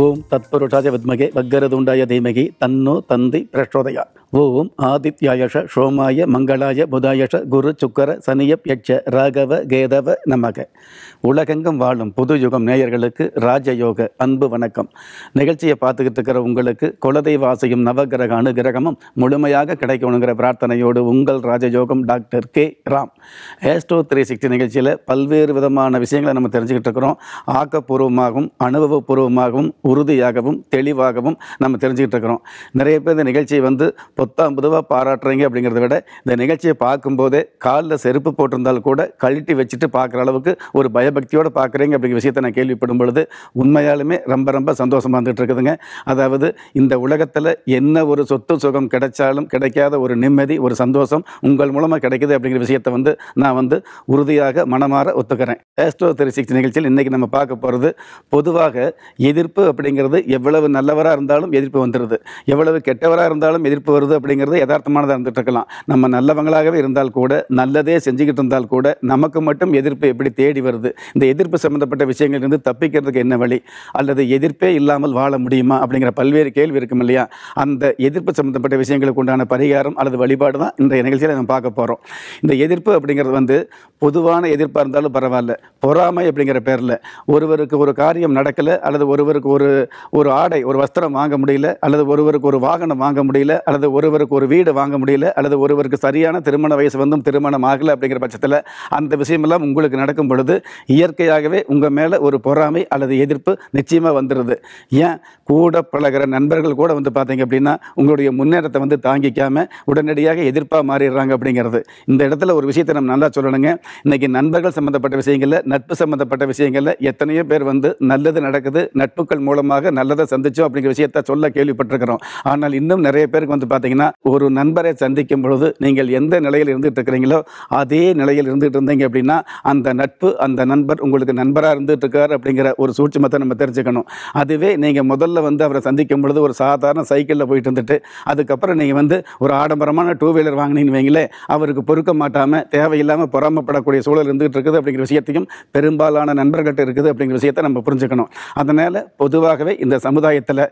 ஓம் தத்பருஷாய வித்மகே வக்கரதுண்டாய தீமகி தன்னோ தந்தி பிரச்சோதயா ஓம் ஆதித்யாயஷ சோமாய மங்களாய புதாயஷ குரு சுக்கர சனியப் யட்ச ராகவ கேதவ நமக உலகெங்கும் வாழும் புது யுகம் நேயர்களுக்கு ராஜயோக அன்பு வணக்கம் நிகழ்ச்சியை பார்த்துக்கிட்டு இருக்கிற உங்களுக்கு குலதெய்வாசையும் ஆசையும் நவகிரக அனுகிரகமும் முழுமையாக கிடைக்கணுங்கிற பிரார்த்தனையோடு உங்கள் ராஜயோகம் doctor K Ram Astro three sixty நிகழ்ச்சியில் பல்வேறு விதமான விஷயங்களை நம்ம தெரிஞ்சுக்கிட்டு இருக்கிறோம் ஆக்கப்பூர்வமாகவும் அனுபவபூர்வமாகவும் உறுதியாகவும் தெளிவாகவும் நம்ம தெரிஞ்சுக்கிட்டு இருக்கிறோம் நிறைய பேர் இந்த நிகழ்ச்சியை வந்து பொத்தாம் புதுவாக பாராட்டுறீங்க அப்படிங்கிறத விட இந்த நிகழ்ச்சியை பார்க்கும்போதே காலில் செருப்பு போட்டிருந்தால் கூட கழட்டி வச்சுட்டு பார்க்குற அளவுக்கு ஒரு பயபக்தியோடு பார்க்குறீங்க அப்படிங்கிற விஷயத்தை நான் கேள்விப்படும் பொழுது உண்மையாலுமே ரொம்ப ரொம்ப சந்தோஷமாக இருந்துகிட்டு இருக்குதுங்க அதாவது இந்த உலகத்தில் என்ன ஒரு சொத்து சுகம் கிடைச்சாலும் கிடைக்காத ஒரு நிம்மதி ஒரு சந்தோஷம் உங்கள் மூலமாக கிடைக்குது அப்படிங்கிற விஷயத்தை வந்து நான் வந்து உறுதியாக மனமாற ஒத்துக்கிறேன் ஆஸ்ட்ரோ த்ரீ சிக்ஸ் நிகழ்ச்சியில் இன்றைக்கி நம்ம பார்க்க போகிறது பொதுவாக எதிர்ப்பு அப்படிங்கிறது எவ்வளவு நல்லவராக இருந்தாலும் எதிர்ப்பு வந்துடுது எவ்வளவு கெட்டவராக இருந்தாலும் எதிர்ப்பு வருது அப்படிங்கிறது யதார்த்தமானதாக இருந்துட்டு இருக்கலாம் நம்ம நல்லவங்களாகவே இருந்தால் கூட நல்லதே செஞ்சுக்கிட்டு இருந்தால் கூட நமக்கு மட்டும் எதிர்ப்பு எப்படி தேடி வருது இந்த எதிர்ப்பு சம்மந்தப்பட்ட விஷயங்கள்லேருந்து தப்பிக்கிறதுக்கு என்ன வழி அல்லது எதிர்ப்பே இல்லாமல் வாழ முடியுமா அப்படிங்கிற பல்வேறு கேள்வி இருக்கும் இல்லையா அந்த எதிர்ப்பு சம்மந்தப்பட்ட விஷயங்களுக்கு உண்டான பரிகாரம் அல்லது வழிபாடு தான் இந்த நிகழ்ச்சியில் நம்ம பார்க்க போகிறோம் இந்த எதிர்ப்பு அப்படிங்கிறது வந்து பொதுவான எதிர்ப்பாக இருந்தாலும் பரவாயில்ல பொறாமை அப்படிங்கிற பேரில் ஒருவருக்கு ஒரு காரியம் நடக்கலை அல்லது ஒருவருக்கு ஒரு ஒரு ஒரு ஆடை ஒரு வஸ்திரம் வாங்க முடியல அல்லது ஒருவருக்கு ஒரு வாகனம் வாங்க முடியல அல்லது ஒருவருக்கு ஒரு வீடு வாங்க முடியல அல்லது ஒருவருக்கு சரியான திருமண வயசு வந்தும் திருமணம் ஆகலை அப்படிங்கிற பட்சத்தில் அந்த விஷயமெல்லாம் உங்களுக்கு நடக்கும் பொழுது இயற்கையாகவே உங்கள் மேலே ஒரு பொறாமை அல்லது எதிர்ப்பு நிச்சயமாக வந்துடுது ஏன் கூட பழகிற நண்பர்கள் கூட வந்து பார்த்தீங்க அப்படின்னா உங்களுடைய முன்னேற்றத்தை வந்து தாங்கிக்காமல் உடனடியாக எதிர்ப்பாக மாறிடுறாங்க அப்படிங்கிறது இந்த இடத்துல ஒரு விஷயத்தை நம்ம நல்லா சொல்லணுங்க இன்றைக்கி நண்பர்கள் சம்மந்தப்பட்ட விஷயங்களில் நட்பு சம்மந்தப்பட்ட விஷயங்களில் எத்தனையோ பேர் வந்து நல்லது நடக்குது நட்புகள் மூலமாக நல்லதை சந்திச்சோம் அப்படிங்கிற விஷயத்த சொல்ல கேள்விப்பட்டிருக்கிறோம் ஆனால் இன்னும் நிறைய பேருக்கு வந்து பார்த்தீங்கன்னா ஒரு நண்பரை சந்திக்கும் பொழுது நீங்கள் எந்த நிலையில் இருந்துட்டு இருக்கிறீங்களோ அதே நிலையில் இருந்துட்டு இருந்தீங்க அப்படின்னா அந்த நட்பு அந்த நண்பர் உங்களுக்கு நண்பராக இருந்துட்டு இருக்கார் அப்படிங்கிற ஒரு சூட்சமத்தை நம்ம தெரிஞ்சுக்கணும் அதுவே நீங்கள் முதல்ல வந்து அவரை சந்திக்கும் பொழுது ஒரு சாதாரண சைக்கிளில் போயிட்டு இருந்துட்டு அதுக்கப்புறம் நீங்கள் வந்து ஒரு ஆடம்பரமான டூ வீலர் வாங்கினீங்கன்னு வைங்களே அவருக்கு பொறுக்க மாட்டாமல் தேவையில்லாமல் பொறாமப்படக்கூடிய சூழல் இருந்துகிட்டு இருக்குது அப்படிங்கிற விஷயத்தையும் பெரும்பாலான நண்பர்கள்ட்ட இருக்குது அப்படிங்கிற விஷயத்தை நம்ம புரிஞ்சுக்கணும் அதனால் பொதுவாக பொதுவாகவே இந்த சமுதாயத்தில்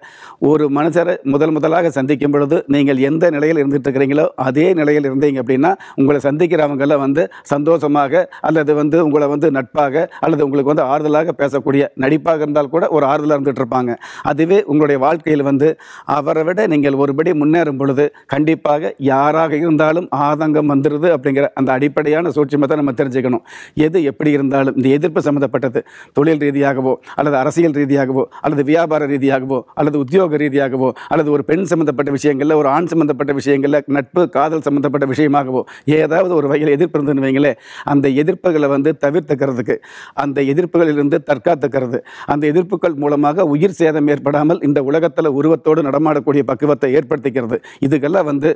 ஒரு மனுஷரை முதல் முதலாக சந்திக்கும் பொழுது நீங்கள் எந்த நிலையில் இருந்துட்டு இருக்கிறீங்களோ அதே நிலையில் இருந்தீங்க அப்படின்னா உங்களை சந்திக்கிறவங்களை வந்து சந்தோஷமாக அல்லது வந்து உங்களை வந்து நட்பாக அல்லது உங்களுக்கு வந்து ஆறுதலாக பேசக்கூடிய நடிப்பாக இருந்தால் கூட ஒரு ஆறுதலாக இருந்துட்டு இருப்பாங்க அதுவே உங்களுடைய வாழ்க்கையில் வந்து அவரை விட நீங்கள் ஒருபடி முன்னேறும் பொழுது கண்டிப்பாக யாராக இருந்தாலும் ஆதங்கம் வந்துடுது அப்படிங்கிற அந்த அடிப்படையான சூட்சமத்தை நம்ம தெரிஞ்சுக்கணும் எது எப்படி இருந்தாலும் இந்த எதிர்ப்பு சம்மந்தப்பட்டது தொழில் ரீதியாகவோ அல்லது அரசியல் ரீதியாகவோ அல்லது அல்லது வியாபார ரீதியாகவோ அல்லது உத்தியோக ரீதியாகவோ அல்லது ஒரு பெண் சம்மந்தப்பட்ட விஷயங்களில் ஒரு ஆண் சம்மந்தப்பட்ட விஷயங்களில் நட்பு காதல் சம்மந்தப்பட்ட விஷயமாகவோ ஏதாவது ஒரு வகையில் எதிர்ப்பு இருந்துன்னு வைங்களேன் அந்த எதிர்ப்புகளை வந்து தவிர்த்துக்கிறதுக்கு அந்த எதிர்ப்புகளிலிருந்து தற்காத்துக்கிறது அந்த எதிர்ப்புகள் மூலமாக உயிர் சேதம் ஏற்படாமல் இந்த உலகத்தில் உருவத்தோடு நடமாடக்கூடிய பக்குவத்தை ஏற்படுத்திக்கிறது இதுக்கெல்லாம் வந்து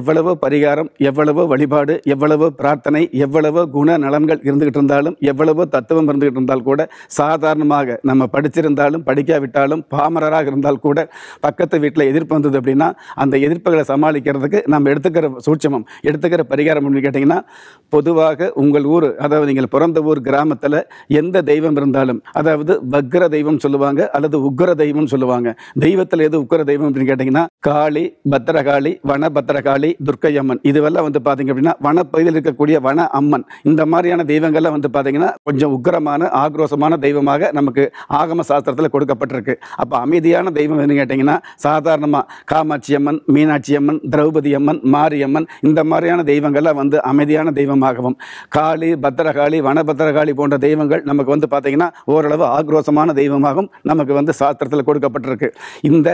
எவ்வளவோ பரிகாரம் எவ்வளவோ வழிபாடு எவ்வளவோ பிரார்த்தனை எவ்வளவோ குண நலன்கள் இருந்துகிட்டு இருந்தாலும் எவ்வளவோ தத்துவம் இருந்துகிட்டு இருந்தால் கூட சாதாரணமாக நம்ம படிச்சிருந்தாலும் படிக்காவிட்டு இல்லாவிட்டாலும் பாமரராக இருந்தால் கூட பக்கத்து வீட்டில் எதிர்ப்பு வந்தது அப்படின்னா அந்த எதிர்ப்புகளை சமாளிக்கிறதுக்கு நம்ம எடுத்துக்கிற சூட்சமம் எடுத்துக்கிற பரிகாரம் அப்படின்னு கேட்டிங்கன்னா பொதுவாக உங்கள் ஊர் அதாவது நீங்கள் பிறந்த ஊர் கிராமத்தில் எந்த தெய்வம் இருந்தாலும் அதாவது வக்ர தெய்வம் சொல்லுவாங்க அல்லது உக்ர தெய்வம் சொல்லுவாங்க தெய்வத்தில் எது உக்ர தெய்வம் அப்படின்னு கேட்டிங்கன்னா காளி பத்திரகாளி வன பத்திரகாளி துர்க்கை அம்மன் இதுவெல்லாம் வந்து பார்த்தீங்க அப்படின்னா வனப்பகுதியில் இருக்கக்கூடிய வன அம்மன் இந்த மாதிரியான தெய்வங்கள்லாம் வந்து பார்த்தீங்கன்னா கொஞ்சம் உக்ரமான ஆக்ரோசமான தெய்வமாக நமக்கு ஆகம சாஸ்திரத்தில் கொடுக்கப்பட்டிருக்கு சொல்லப்பட்டிருக்கு அப்போ அமைதியான தெய்வம் எதுன்னு கேட்டிங்கன்னா சாதாரணமாக காமாட்சி அம்மன் மீனாட்சி அம்மன் திரௌபதி அம்மன் மாரியம்மன் இந்த மாதிரியான தெய்வங்கள்லாம் வந்து அமைதியான தெய்வமாகவும் காளி பத்திரகாளி வனபத்திரகாளி போன்ற தெய்வங்கள் நமக்கு வந்து பார்த்திங்கன்னா ஓரளவு ஆக்ரோசமான தெய்வமாகவும் நமக்கு வந்து சாஸ்திரத்தில் கொடுக்கப்பட்டிருக்கு இந்த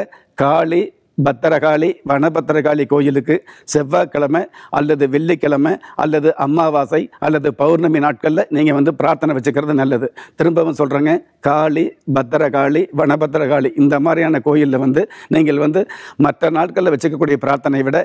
காளி பத்திரகாளி வனபத்திரகாளி கோயிலுக்கு செவ்வாய்க்கிழமை அல்லது வெள்ளிக்கிழமை அல்லது அமாவாசை அல்லது பௌர்ணமி நாட்களில் நீங்கள் வந்து பிரார்த்தனை வச்சுக்கிறது நல்லது திரும்பவும் சொல்கிறேங்க காளி பத்திரகாளி வனபத்திரகாளி இந்த மாதிரியான கோயிலில் வந்து நீங்கள் வந்து மற்ற நாட்களில் வச்சுக்கக்கூடிய பிரார்த்தனை விட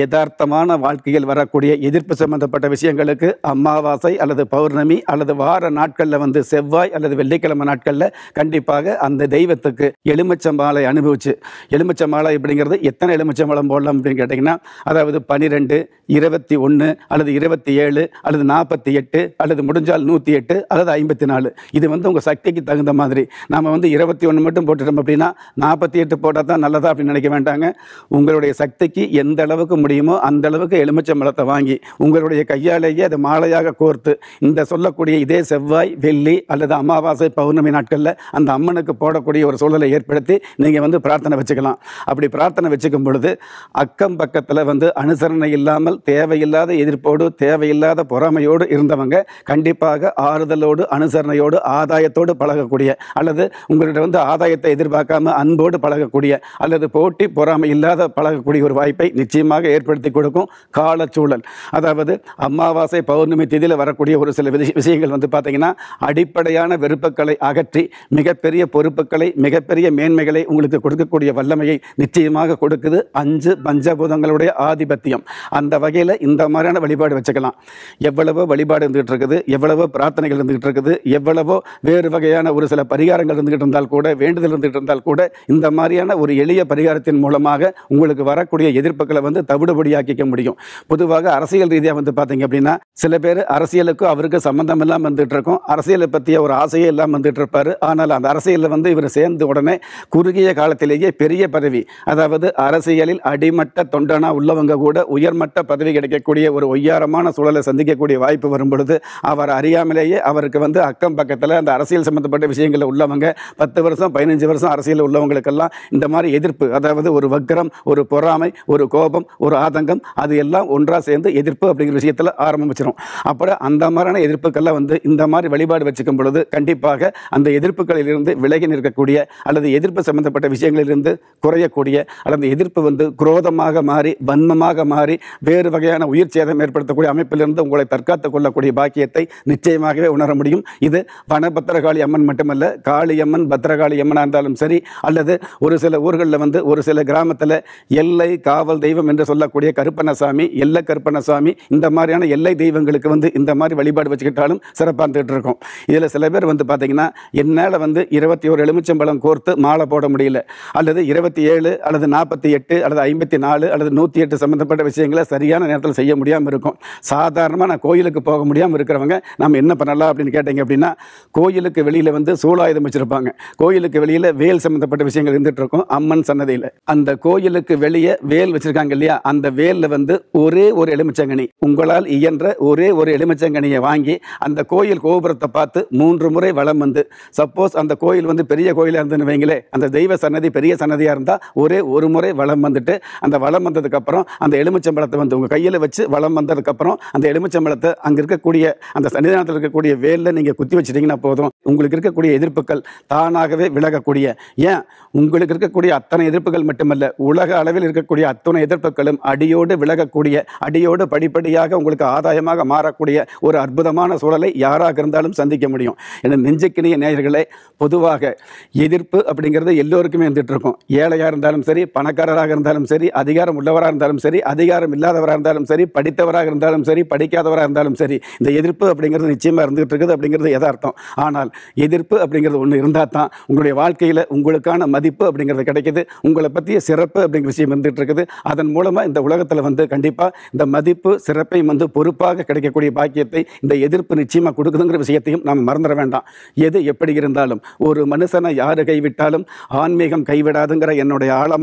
யதார்த்தமான வாழ்க்கையில் வரக்கூடிய எதிர்ப்பு சம்பந்தப்பட்ட விஷயங்களுக்கு அமாவாசை அல்லது பௌர்ணமி அல்லது வார நாட்களில் வந்து செவ்வாய் அல்லது வெள்ளிக்கிழமை நாட்களில் கண்டிப்பாக அந்த தெய்வத்துக்கு எலுமிச்சம்பாலை அனுபவிச்சு எலுமிச்சம்பாலை இப்படி அப்படிங்கிறது எத்தனை எலுமிச்சம்பழம் போடலாம் அப்படின்னு கேட்டிங்கன்னா அதாவது பன்னிரெண்டு இருபத்தி ஒன்று அல்லது இருபத்தி ஏழு அல்லது நாற்பத்தி எட்டு அல்லது முடிஞ்சால் நூற்றி எட்டு அல்லது ஐம்பத்தி நாலு இது வந்து உங்கள் சக்திக்கு தகுந்த மாதிரி நாம் வந்து இருபத்தி ஒன்று மட்டும் போட்டுட்டோம் அப்படின்னா நாற்பத்தி எட்டு போட்டால் தான் நல்லதா அப்படின்னு நினைக்க வேண்டாங்க உங்களுடைய சக்திக்கு எந்த அளவுக்கு முடியுமோ அந்த அளவுக்கு எலுமிச்சம்பழத்தை வாங்கி உங்களுடைய கையாலேயே அதை மாலையாக கோர்த்து இந்த சொல்லக்கூடிய இதே செவ்வாய் வெள்ளி அல்லது அமாவாசை பௌர்ணமி நாட்களில் அந்த அம்மனுக்கு போடக்கூடிய ஒரு சூழலை ஏற்படுத்தி நீங்கள் வந்து பிரார்த்தனை வச்சுக்கலாம் அப்படி பிரார்த்தனை பிரார்த்தனை வச்சுக்கும் பொழுது அக்கம் பக்கத்தில் வந்து அனுசரணை இல்லாமல் தேவையில்லாத எதிர்ப்போடு தேவையில்லாத பொறாமையோடு இருந்தவங்க கண்டிப்பாக ஆறுதலோடு அனுசரணையோடு ஆதாயத்தோடு பழகக்கூடிய அல்லது உங்கள்கிட்ட வந்து ஆதாயத்தை எதிர்பார்க்காம அன்போடு பழகக்கூடிய அல்லது போட்டி பொறாமை இல்லாத பழகக்கூடிய ஒரு வாய்ப்பை நிச்சயமாக ஏற்படுத்தி கொடுக்கும் காலச்சூழல் அதாவது அமாவாசை பௌர்ணமி திதியில் வரக்கூடிய ஒரு சில விஷயங்கள் வந்து பார்த்திங்கன்னா அடிப்படையான வெறுப்புகளை அகற்றி மிகப்பெரிய பொறுப்புகளை மிகப்பெரிய மேன்மைகளை உங்களுக்கு கொடுக்கக்கூடிய வல்லமையை நிச்சயம் நிச்சயமாக கொடுக்குது அஞ்சு பஞ்சபூதங்களுடைய ஆதிபத்தியம் அந்த வகையில் இந்த மாதிரியான வழிபாடு வச்சுக்கலாம் எவ்வளவோ வழிபாடு இருந்துகிட்டு இருக்குது எவ்வளவோ பிரார்த்தனைகள் இருந்துகிட்டு இருக்குது எவ்வளவோ வேறு வகையான ஒரு சில பரிகாரங்கள் இருந்துகிட்டு இருந்தால் கூட வேண்டுதல் இருந்துகிட்டு இருந்தால் கூட இந்த மாதிரியான ஒரு எளிய பரிகாரத்தின் மூலமாக உங்களுக்கு வரக்கூடிய எதிர்ப்புகளை வந்து தவிடுபடியாக்கிக்க முடியும் பொதுவாக அரசியல் ரீதியாக வந்து பார்த்தீங்க அப்படின்னா சில பேர் அரசியலுக்கும் அவருக்கு சம்மந்தம் இல்லாமல் வந்துட்டு இருக்கும் அரசியலை பற்றிய ஒரு ஆசையே இல்லாமல் வந்துட்டு இருப்பார் ஆனால் அந்த அரசியலில் வந்து இவர் சேர்ந்த உடனே குறுகிய காலத்திலேயே பெரிய பதவி அதாவது அதாவது அரசியலில் அடிமட்ட தொண்டனா உள்ளவங்க கூட உயர்மட்ட பதவி கிடைக்கக்கூடிய ஒரு ஒய்யாரமான சூழலை சந்திக்கக்கூடிய வாய்ப்பு வரும் பொழுது அவர் அறியாமலேயே அவருக்கு வந்து அக்கம் பக்கத்தில் அந்த அரசியல் சம்மந்தப்பட்ட விஷயங்களில் உள்ளவங்க பத்து வருஷம் பதினஞ்சு வருஷம் அரசியல் உள்ளவங்களுக்கெல்லாம் இந்த மாதிரி எதிர்ப்பு அதாவது ஒரு வக்ரம் ஒரு பொறாமை ஒரு கோபம் ஒரு ஆதங்கம் அது எல்லாம் ஒன்றாக சேர்ந்து எதிர்ப்பு அப்படிங்கிற விஷயத்தில் ஆரம்பிச்சிடும் அப்புறம் அந்த மாதிரியான எதிர்ப்புக்கெல்லாம் வந்து இந்த மாதிரி வழிபாடு வச்சுக்கும் பொழுது கண்டிப்பாக அந்த எதிர்ப்புகளிலிருந்து விலகி நிற்கக்கூடிய அல்லது எதிர்ப்பு சம்பந்தப்பட்ட விஷயங்களிலிருந்து குறையக்கூடிய அந்த எதிர்ப்பு வந்து குரோதமாக மாறி வன்மமாக மாறி வேறு வகையான உயிர் சேதம் ஏற்படுத்தக்கூடிய அமைப்பிலிருந்து உங்களை தற்காத்துக் கொள்ளக்கூடிய பாக்கியத்தை நிச்சயமாகவே உணர முடியும் இது வனபத்திரகாளி அம்மன் மட்டுமல்ல காளியம்மன் பத்திரகாளி அம்மனாக இருந்தாலும் சரி அல்லது ஒரு சில ஊர்களில் வந்து ஒரு சில கிராமத்தில் எல்லை காவல் தெய்வம் என்று சொல்லக்கூடிய கருப்பணசாமி எல்லை கருப்பணசாமி இந்த மாதிரியான எல்லை தெய்வங்களுக்கு வந்து இந்த மாதிரி வழிபாடு வச்சுக்கிட்டாலும் சிறப்பாக இருந்துகிட்டு இருக்கும் இதில் சில பேர் வந்து பார்த்தீங்கன்னா என்னால் வந்து இருபத்தி ஒரு எலுமிச்சம்பழம் கோர்த்து மாலை போட முடியல அல்லது இருபத்தி ஏழு அல்லது அல்லது நாற்பத்தி எட்டு அல்லது ஐம்பத்தி நாலு அல்லது நூற்றி எட்டு சம்மந்தப்பட்ட விஷயங்களை சரியான நேரத்தில் செய்ய முடியாமல் இருக்கும் சாதாரணமாக நான் கோயிலுக்கு போக முடியாமல் இருக்கிறவங்க நம்ம என்ன பண்ணலாம் அப்படின்னு கேட்டீங்க அப்படின்னா கோயிலுக்கு வெளியில் வந்து சூழாயுதம் வச்சுருப்பாங்க கோயிலுக்கு வெளியில் வேல் சம்மந்தப்பட்ட விஷயங்கள் இருந்துகிட்ருக்கும் அம்மன் சன்னதியில் அந்த கோயிலுக்கு வெளியே வேல் வச்சுருக்காங்க இல்லையா அந்த வேலில் வந்து ஒரே ஒரு எலுமிச்சங்கனி உங்களால் இயன்ற ஒரே ஒரு எலுமிச்சங்கனியை வாங்கி அந்த கோயில் கோபுரத்தை பார்த்து மூன்று முறை வளம் வந்து சப்போஸ் அந்த கோயில் வந்து பெரிய கோயிலாக இருந்துன்னு வைங்களே அந்த தெய்வ சன்னதி பெரிய சன்னதியாக இருந்தால் ஒரே ஒரு முறை வளம் வந்துட்டு அந்த வளம் வந்ததுக்கப்புறம் அந்த எலுமிச்சம்பழத்தை வந்து உங்கள் கையில் வச்சு வளம் வந்ததுக்கப்புறம் அந்த எலுமிச்சம்பழத்தை அங்கே இருக்கக்கூடிய அந்த சன்னிதானத்தில் இருக்கக்கூடிய வேலில் நீங்கள் குத்தி வச்சிட்டிங்கன்னா போதும் உங்களுக்கு இருக்கக்கூடிய எதிர்ப்புகள் தானாகவே விலகக்கூடிய ஏன் உங்களுக்கு இருக்கக்கூடிய அத்தனை எதிர்ப்புகள் மட்டுமல்ல உலக அளவில் இருக்கக்கூடிய அத்தனை எதிர்ப்புகளும் அடியோடு விலகக்கூடிய அடியோடு படிப்படியாக உங்களுக்கு ஆதாயமாக மாறக்கூடிய ஒரு அற்புதமான சூழலை யாராக இருந்தாலும் சந்திக்க முடியும் என நெஞ்சுக்கினிய நேயர்களை பொதுவாக எதிர்ப்பு அப்படிங்கிறது எல்லோருக்குமே இருந்துகிட்டு இருக்கும் ஏழையாக இருந்தாலும் சரி சரி பணக்காரராக இருந்தாலும் சரி அதிகாரம் உள்ளவராக இருந்தாலும் சரி அதிகாரம் இல்லாதவராக இருந்தாலும் சரி படித்தவராக இருந்தாலும் சரி படிக்காதவராக இருந்தாலும் சரி இந்த எதிர்ப்பு அப்படிங்கிறது நிச்சயமாக இருந்துகிட்டு இருக்குது அப்படிங்கிறது எதார்த்தம் ஆனால் எதிர்ப்பு அப்படிங்கிறது ஒன்று இருந்தால் தான் உங்களுடைய வாழ்க்கையில் உங்களுக்கான மதிப்பு அப்படிங்கிறது கிடைக்கிது உங்களை பற்றிய சிறப்பு அப்படிங்கிற விஷயம் இருந்துகிட்டு இருக்குது அதன் மூலமாக இந்த உலகத்தில் வந்து கண்டிப்பாக இந்த மதிப்பு சிறப்பையும் வந்து பொறுப்பாக கிடைக்கக்கூடிய பாக்கியத்தை இந்த எதிர்ப்பு நிச்சயமாக கொடுக்குதுங்கிற விஷயத்தையும் நாம் மறந்துட வேண்டாம் எது எப்படி இருந்தாலும் ஒரு மனுஷனை யார் கைவிட்டாலும் ஆன்மீகம் கைவிடாதுங்கிற என்னுடைய ஆழம்